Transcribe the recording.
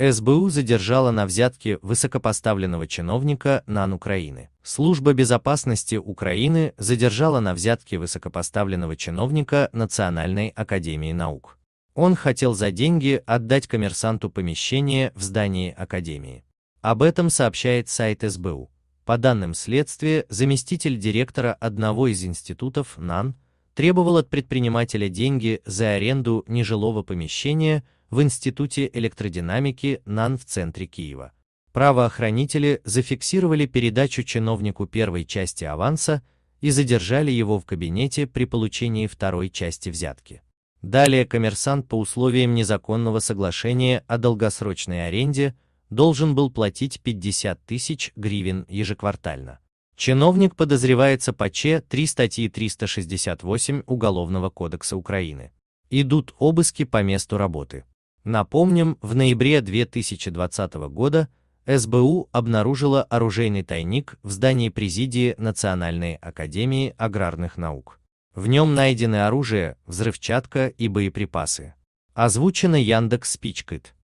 СБУ задержала на взятке высокопоставленного чиновника НАН Украины. Служба безопасности Украины задержала на взятке высокопоставленного чиновника Национальной академии наук. Он хотел за деньги отдать коммерсанту помещение в здании академии. Об этом сообщает сайт СБУ. По данным следствия, заместитель директора одного из институтов НАН требовал от предпринимателя деньги за аренду нежилого помещения – в Институте электродинамики НАН в центре Киева. Правоохранители зафиксировали передачу чиновнику первой части аванса и задержали его в кабинете при получении второй части взятки. Далее коммерсант по условиям незаконного соглашения о долгосрочной аренде должен был платить 50 тысяч гривен ежеквартально. Чиновник подозревается по Ч 3 статьи 368 Уголовного кодекса Украины. Идут обыски по месту работы. Напомним, в ноябре 2020 года СБУ обнаружила оружейный тайник в здании Президии Национальной Академии Аграрных Наук. В нем найдены оружие, взрывчатка и боеприпасы. Озвучено Яндекс Спичкит.